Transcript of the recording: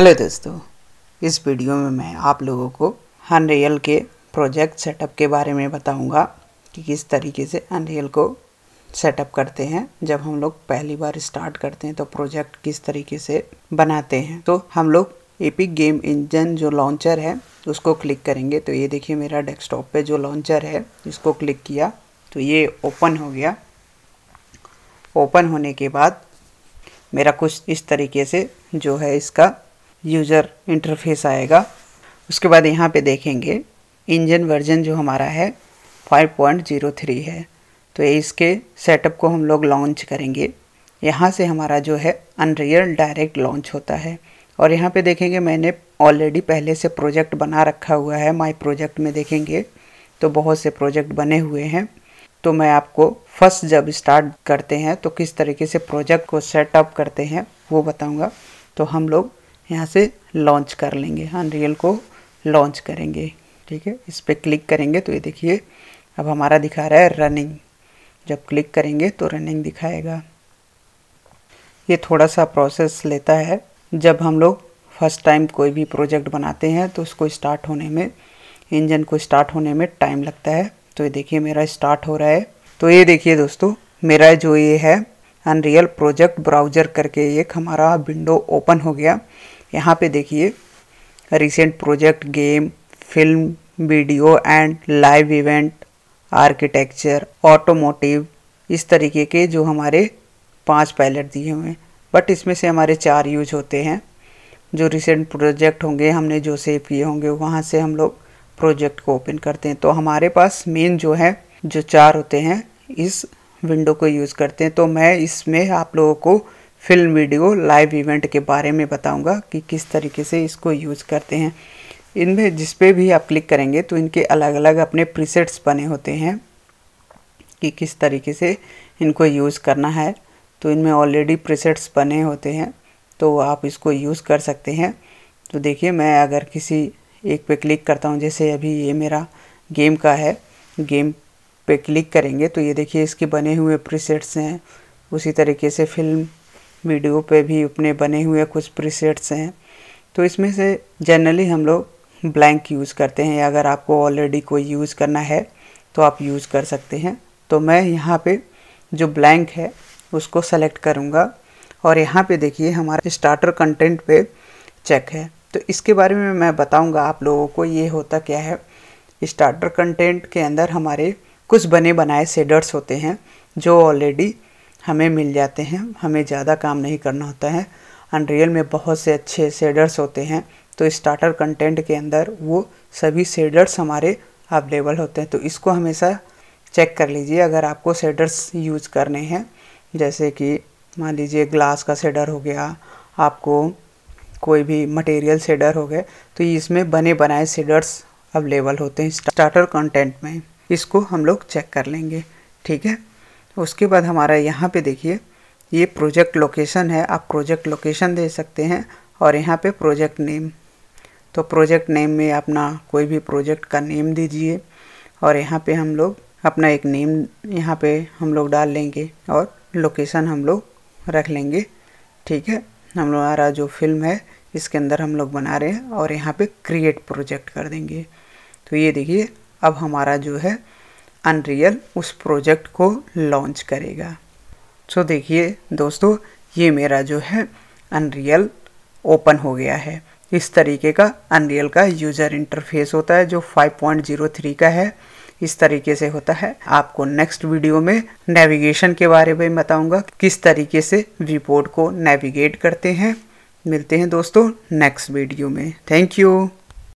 hello दोस्तों इस video में मैं आप लोगों को अनरियल के प्रोजेक्ट सेटअप के बारे में बताऊंगा कि किस तरीके से अनरियल को सेटअप करते हैं जब हम लोग पहली बार स्टार्ट करते हैं तो प्रोजेक्ट किस तरीके से बनाते हैं तो हम लोग एपिक गेम इंजन जो लॉन्चर है उसको क्लिक करेंगे तो ये देखिए मेरा डेस्कटॉप पे जो लॉन्चर है इसको क्लिक किया तो ये ओपन हो गया ओपन होने के बाद मेरा कुछ इस तरीके से जो है इसका यूज़र इंटरफेस आएगा उसके बाद यहाँ पे देखेंगे इंजन वर्जन जो हमारा है 5.03 है तो इसके सेटअप को हम लोग लॉन्च करेंगे यहाँ से हमारा जो है अनरियल डायरेक्ट लॉन्च होता है और यहाँ पे देखेंगे मैंने ऑलरेडी पहले से प्रोजेक्ट बना रखा हुआ है माय प्रोजेक्ट में देखेंगे तो बहुत से प्रोजेक्ट बने हुए हैं तो मैं आपको फर्स्ट जब स्टार्ट करते हैं तो किस तरीके से प्रोजेक्ट को सेटअप करते हैं वो बताऊँगा तो हम लोग यहाँ से लॉन्च कर लेंगे अनरियल को लॉन्च करेंगे ठीक है इस पर क्लिक करेंगे तो ये देखिए अब हमारा दिखा रहा है रनिंग जब क्लिक करेंगे तो रनिंग दिखाएगा ये थोड़ा सा प्रोसेस लेता है जब हम लोग फर्स्ट टाइम कोई भी प्रोजेक्ट बनाते हैं तो उसको स्टार्ट होने में इंजन को स्टार्ट होने में टाइम लगता है तो ये देखिए मेरा स्टार्ट हो रहा है तो ये देखिए दोस्तों मेरा जो ये है अनरियल प्रोजेक्ट ब्राउजर करके एक हमारा विंडो ओपन हो गया यहाँ पे देखिए recent project game film video and live event architecture automotive इस तरीके के जो हमारे पांच पैलेट दिए हुए हैं बट इसमें से हमारे चार यूज होते हैं जो रिसेंट प्रोजेक्ट होंगे हमने जो सेव किए होंगे वहाँ से हम लोग प्रोजेक्ट को ओपन करते हैं तो हमारे पास मेन जो है जो चार होते हैं इस विंडो को यूज़ करते हैं तो मैं इसमें आप लोगों को फिल्म वीडियो लाइव इवेंट के बारे में बताऊंगा कि किस तरीके से इसको यूज़ करते हैं इनमें जिस पे भी आप क्लिक करेंगे तो इनके अलग अलग अपने प्रीसेट्स बने होते हैं कि किस तरीके से इनको यूज़ करना है तो इनमें ऑलरेडी प्रीसेट्स बने होते हैं तो आप इसको यूज़ कर सकते हैं तो देखिए मैं अगर किसी एक पे क्लिक करता हूँ जैसे अभी ये मेरा गेम का है गेम पे क्लिक करेंगे तो ये देखिए इसके बने हुए प्रीसेट्स हैं उसी तरीके से फिल्म वीडियो पे भी अपने बने हुए कुछ प्रीसेट्स हैं तो इसमें से जनरली हम लोग ब्लैंक यूज़ करते हैं अगर आपको ऑलरेडी कोई यूज़ करना है तो आप यूज़ कर सकते हैं तो मैं यहाँ पे जो ब्लैंक है उसको सेलेक्ट करूँगा और यहाँ पे देखिए हमारा स्टार्टर कंटेंट पे चेक है तो इसके बारे में मैं बताऊँगा आप लोगों को ये होता क्या है स्टार्टर कंटेंट के अंदर हमारे कुछ बने बनाए सेडर्स होते हैं जो ऑलरेडी हमें मिल जाते हैं हमें ज़्यादा काम नहीं करना होता है अनरियल में बहुत से अच्छे सेडर्स होते हैं तो स्टार्टर कंटेंट के अंदर वो सभी सेडर्स हमारे अवेलेबल होते हैं तो इसको हमेशा चेक कर लीजिए अगर आपको सेडर्स यूज करने हैं जैसे कि मान लीजिए ग्लास का सेडर हो गया आपको कोई भी मटेरियल सेडर हो गए तो इसमें बने बनाए सेडर्स अवेलेबल होते हैं स्टार्टर कंटेंट में इसको हम लोग चेक कर लेंगे ठीक है उसके बाद हमारा यहाँ पे देखिए ये प्रोजेक्ट लोकेशन है आप प्रोजेक्ट लोकेशन दे सकते हैं और यहाँ पे प्रोजेक्ट नेम तो प्रोजेक्ट नेम में अपना कोई भी प्रोजेक्ट का नेम दीजिए और यहाँ पे हम लोग अपना एक नेम यहाँ पे हम लोग डाल लेंगे और लोकेशन हम लोग रख लेंगे ठीक है हम लोग हमारा जो फिल्म है इसके अंदर हम लोग बना रहे हैं और यहाँ पर क्रिएट प्रोजेक्ट कर देंगे तो ये देखिए अब हमारा जो है अनरियल उस प्रोजेक्ट को लॉन्च करेगा सो so, देखिए दोस्तों ये मेरा जो है अनरियल ओपन हो गया है इस तरीके का अनरियल का यूज़र इंटरफेस होता है जो 5.03 का है इस तरीके से होता है आपको नेक्स्ट वीडियो में नेविगेशन के बारे में बताऊंगा किस तरीके से रिपोर्ट को नेविगेट करते हैं मिलते हैं दोस्तों नेक्स्ट वीडियो में थैंक यू